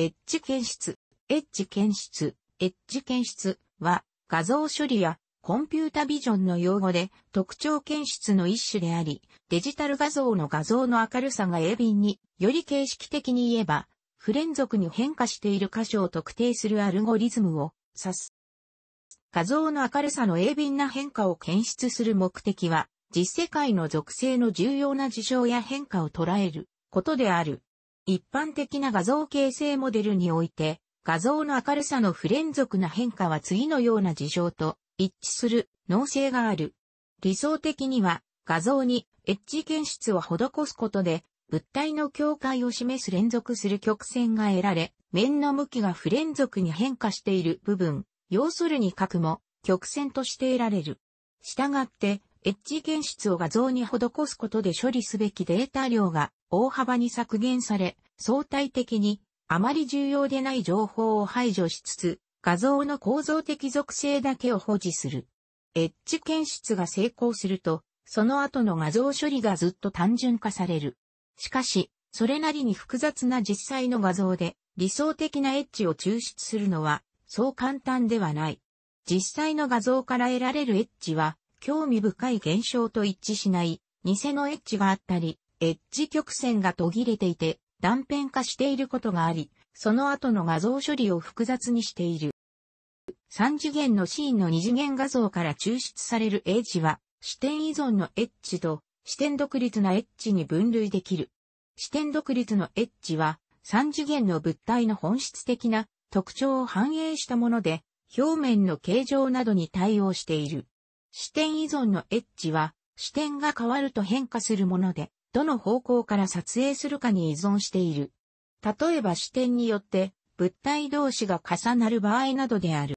エッジ検出、エッジ検出、エッジ検出は画像処理やコンピュータビジョンの用語で特徴検出の一種であり、デジタル画像の画像の明るさが鋭敏により形式的に言えば、不連続に変化している箇所を特定するアルゴリズムを指す。画像の明るさの鋭敏な変化を検出する目的は、実世界の属性の重要な事象や変化を捉えることである。一般的な画像形成モデルにおいて、画像の明るさの不連続な変化は次のような事象と一致する能性がある。理想的には、画像にエッジ検出を施すことで、物体の境界を示す連続する曲線が得られ、面の向きが不連続に変化している部分、要するに角も曲線として得られる。したがって、エッジ検出を画像に施すことで処理すべきデータ量が大幅に削減され、相対的にあまり重要でない情報を排除しつつ、画像の構造的属性だけを保持する。エッジ検出が成功すると、その後の画像処理がずっと単純化される。しかし、それなりに複雑な実際の画像で理想的なエッジを抽出するのはそう簡単ではない。実際の画像から得られるエッジは興味深い現象と一致しない偽のエッジがあったり、エッジ曲線が途切れていて断片化していることがあり、その後の画像処理を複雑にしている。3次元のシーンの二次元画像から抽出されるエッジは、視点依存のエッジと視点独立なエッジに分類できる。視点独立のエッジは、3次元の物体の本質的な特徴を反映したもので、表面の形状などに対応している。視点依存のエッジは、視点が変わると変化するもので、どの方向から撮影するかに依存している。例えば視点によって物体同士が重なる場合などである。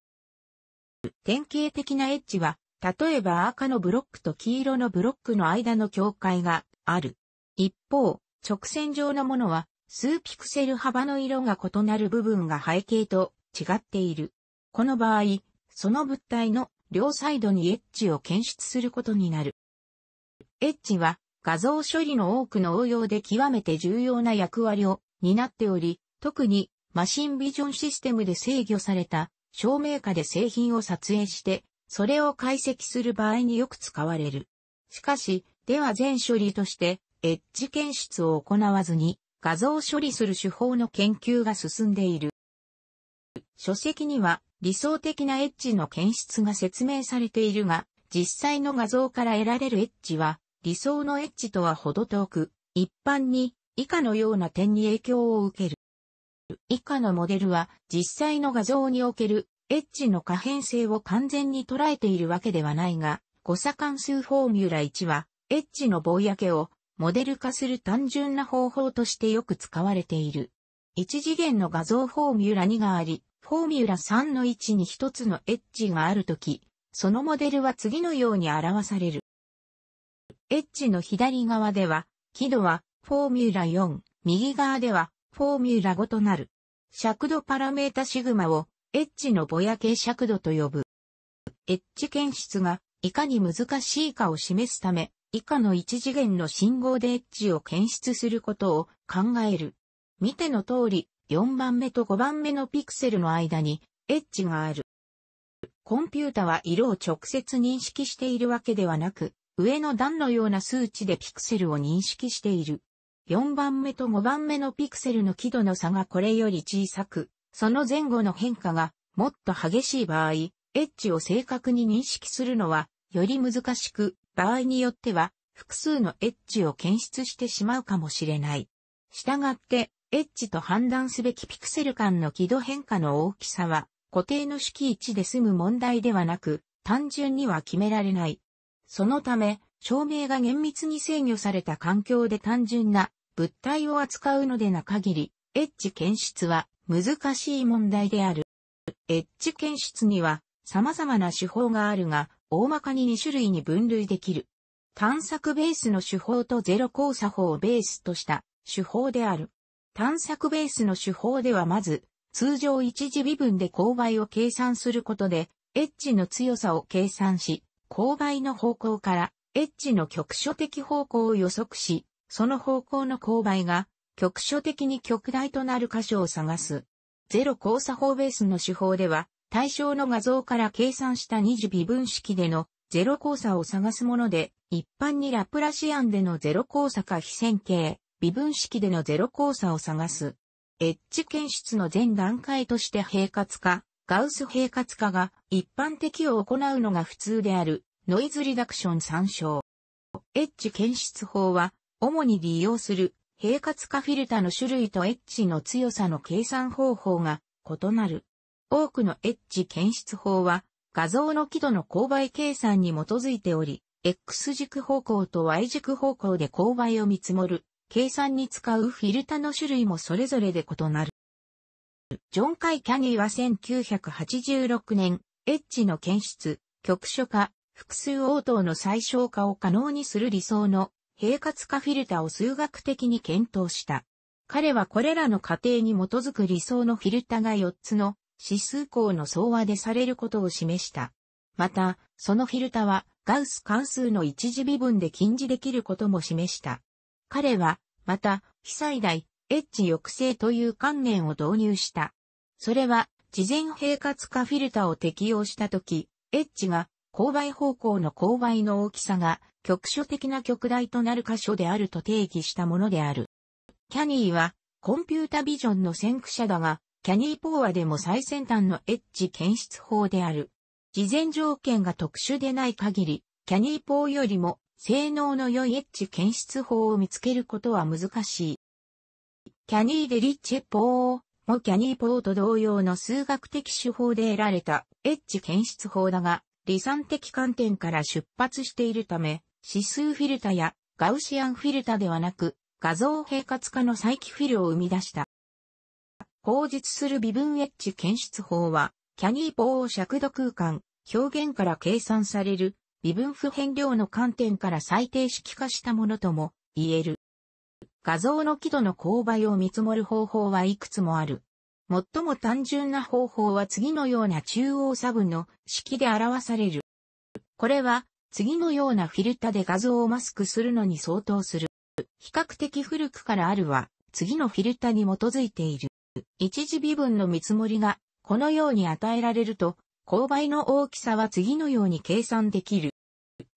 典型的なエッジは、例えば赤のブロックと黄色のブロックの間の境界がある。一方、直線上のものは数ピクセル幅の色が異なる部分が背景と違っている。この場合、その物体の両サイドにエッジを検出することになる。エッジは画像処理の多くの応用で極めて重要な役割を担っており、特にマシンビジョンシステムで制御された照明下で製品を撮影して、それを解析する場合によく使われる。しかし、では全処理としてエッジ検出を行わずに画像処理する手法の研究が進んでいる。書籍には理想的なエッジの検出が説明されているが、実際の画像から得られるエッジは、理想のエッジとは程遠く、一般に以下のような点に影響を受ける。以下のモデルは実際の画像におけるエッジの可変性を完全に捉えているわけではないが、誤差関数フォーミュラ1はエッジのぼやけをモデル化する単純な方法としてよく使われている。一次元の画像フォーミュラ2があり、フォーミュラ3の位置に一つのエッジがあるとき、そのモデルは次のように表される。エッジの左側では、輝度はフォーミュラ4、右側ではフォーミュラ5となる。尺度パラメータシグマをエッジのぼやけ尺度と呼ぶ。エッジ検出がいかに難しいかを示すため、以下の一次元の信号でエッジを検出することを考える。見ての通り、4番目と5番目のピクセルの間にエッジがある。コンピュータは色を直接認識しているわけではなく、上の段のような数値でピクセルを認識している。4番目と5番目のピクセルの輝度の差がこれより小さく、その前後の変化がもっと激しい場合、エッジを正確に認識するのはより難しく、場合によっては複数のエッジを検出してしまうかもしれない。したがって、エッジと判断すべきピクセル間の軌道変化の大きさは、固定の式位置で済む問題ではなく、単純には決められない。そのため、照明が厳密に制御された環境で単純な物体を扱うのでな限り、エッジ検出は難しい問題である。エッジ検出には様々な手法があるが、大まかに2種類に分類できる。探索ベースの手法とゼロ交差法をベースとした手法である。探索ベースの手法ではまず、通常一時微分で勾配を計算することで、エッジの強さを計算し、勾配の方向からエッジの局所的方向を予測し、その方向の勾配が局所的に極大となる箇所を探す。ゼロ交差法ベースの手法では、対象の画像から計算した二次微分式でのゼロ交差を探すもので、一般にラプラシアンでのゼロ交差か非線形、微分式でのゼロ交差を探す。エッジ検出の全段階として平滑化、ガウス平滑化が一般的を行うのが普通であるノイズリダクション参照。エッジ検出法は主に利用する平滑化フィルタの種類とエッジの強さの計算方法が異なる。多くのエッジ検出法は画像の輝度の勾配計算に基づいており、X 軸方向と Y 軸方向で勾配を見積もる計算に使うフィルタの種類もそれぞれで異なる。ジョン・カイ・キャニーは1986年、エッジの検出、局所化、複数応答の最小化を可能にする理想の平滑化フィルタを数学的に検討した。彼はこれらの過程に基づく理想のフィルタが4つの指数項の総和でされることを示した。また、そのフィルタはガウス関数の一時微分で禁じできることも示した。彼は、また、被災大、エッジ抑制という観念を導入した。それは、事前平滑化フィルタを適用したとき、エッジが、勾配方向の勾配の大きさが、局所的な極大となる箇所であると定義したものである。キャニーは、コンピュータビジョンの先駆者だが、キャニーポーアでも最先端のエッジ検出法である。事前条件が特殊でない限り、キャニーポーよりも性能の良いエッジ検出法を見つけることは難しい。キャニーデリッチェポーもキャニーポーと同様の数学的手法で得られたエッジ検出法だが、理算的観点から出発しているため、指数フィルタやガウシアンフィルタではなく、画像平滑化の再起フィルを生み出した。後述する微分エッジ検出法は、キャニーポーを尺度空間、表現から計算される微分不変量の観点から最低式化したものとも言える。画像の輝度の勾配を見積もる方法はいくつもある。最も単純な方法は次のような中央差分の式で表される。これは次のようなフィルタで画像をマスクするのに相当する。比較的古くからあるは次のフィルタに基づいている。一次微分の見積もりがこのように与えられると、勾配の大きさは次のように計算できる。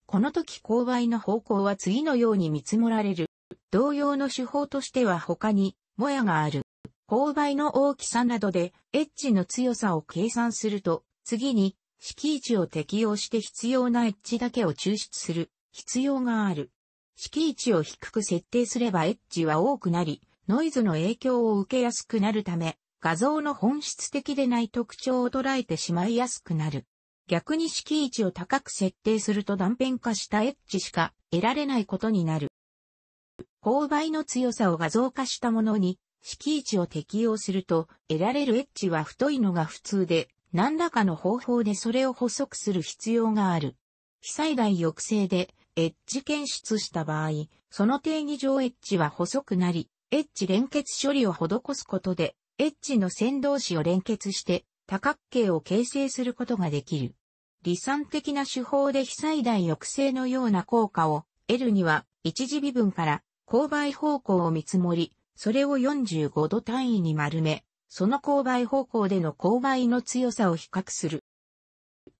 この時勾配の方向は次のように見積もられる。同様の手法としては他に、もやがある。勾配の大きさなどで、エッジの強さを計算すると、次に、敷地を適用して必要なエッジだけを抽出する必要がある。敷地を低く設定すればエッジは多くなり、ノイズの影響を受けやすくなるため、画像の本質的でない特徴を捉えてしまいやすくなる。逆に敷位置を高く設定すると断片化したエッジしか得られないことになる。勾配の強さを画像化したものに、敷位置を適用すると、得られるエッジは太いのが普通で、何らかの方法でそれを補足する必要がある。被災害抑制で、エッジ検出した場合、その定義上エッジは細くなり、エッジ連結処理を施すことで、エッジの線同士を連結して、多角形を形成することができる。理算的な手法で被災大抑制のような効果を得るには、一時微分から勾配方向を見積もり、それを45度単位に丸め、その勾配方向での勾配の強さを比較する。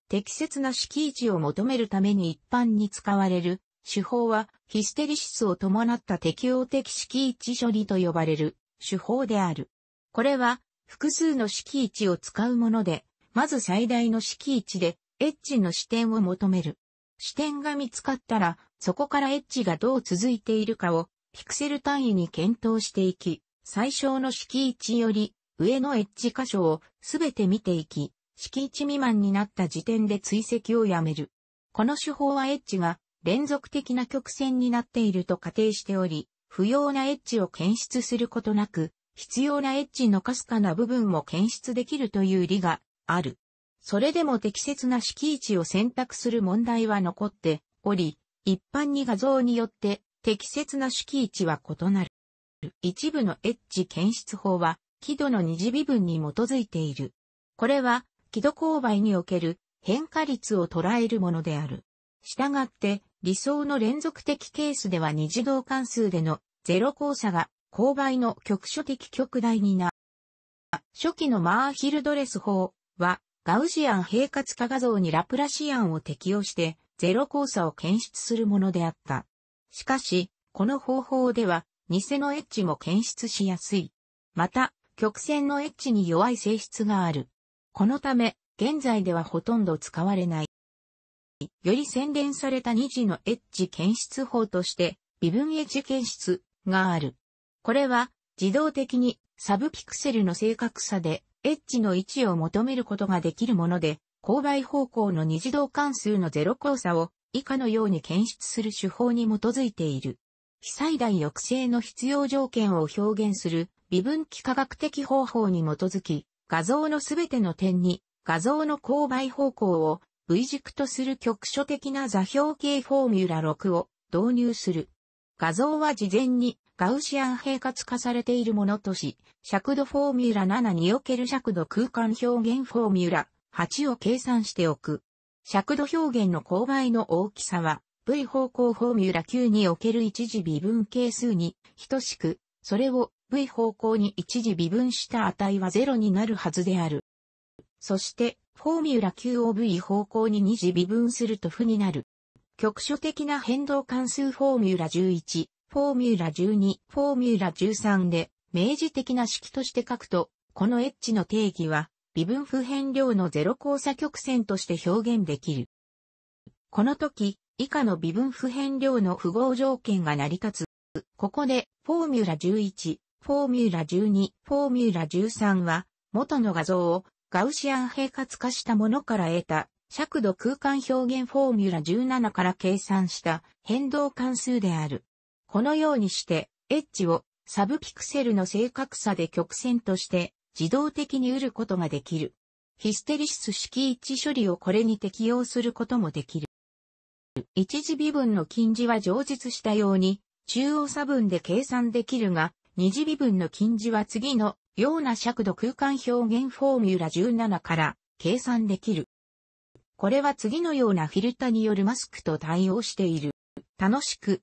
適切な式位置を求めるために一般に使われる手法はヒステリシスを伴った適応的式位置処理と呼ばれる手法である。これは複数の式位置を使うもので、まず最大の式位置で、エッジの視点を求める。視点が見つかったら、そこからエッジがどう続いているかを、ピクセル単位に検討していき、最小の式位置より、上のエッジ箇所をすべて見ていき、式位置未満になった時点で追跡をやめる。この手法はエッジが連続的な曲線になっていると仮定しており、不要なエッジを検出することなく、必要なエッジのかすかな部分も検出できるという理がある。それでも適切な敷位置を選択する問題は残っており、一般に画像によって適切な敷位置は異なる。一部のエッジ検出法は、輝度の二次微分に基づいている。これは、輝度勾配における変化率を捉えるものである。したがって、理想の連続的ケースでは二次導関数でのゼロ交差が勾配の局所的極大にな。初期のマーヒルドレス法は、ガウシアン平滑化画像にラプラシアンを適用して、ゼロ交差を検出するものであった。しかし、この方法では、偽のエッジも検出しやすい。また、曲線のエッジに弱い性質がある。このため、現在ではほとんど使われない。より洗練された二次のエッジ検出法として、微分エッジ検出がある。これは自動的にサブピクセルの正確さでエッジの位置を求めることができるもので、勾配方向の二次動関数のゼロ交差を以下のように検出する手法に基づいている。非最大抑制の必要条件を表現する微分幾何学的方法に基づき、画像のすべての点に画像の勾配方向を V 軸とする局所的な座標系フォーミュラ6を導入する。画像は事前にガウシアン平滑化されているものとし、尺度フォーミュラ7における尺度空間表現フォーミュラ8を計算しておく。尺度表現の勾配の大きさは、V 方向フォーミュラ9における一時微分係数に等しく、それを V 方向に一時微分した値は0になるはずである。そして、フォーミュラ9を V 方向に二次微分すると負になる。局所的な変動関数フォーミュラ11、フォーミュラ12、フォーミュラ13で、明示的な式として書くと、この H の定義は、微分不変量のゼロ交差曲線として表現できる。この時、以下の微分不変量の符号条件が成り立つ。ここで、フォーミュラ11、フォーミュラ12、フォーミュラ13は、元の画像をガウシアン平滑化したものから得た尺度空間表現フォーミュラ17から計算した変動関数である。このようにして、エッジをサブピクセルの正確さで曲線として自動的に得ることができる。ヒステリシス式一処理をこれに適用することもできる。一次微分の近似は上述したように、中央差分で計算できるが、二次微分の近似は次のような尺度空間表現フォーミュラ17から計算できる。これは次のようなフィルタによるマスクと対応している。楽しく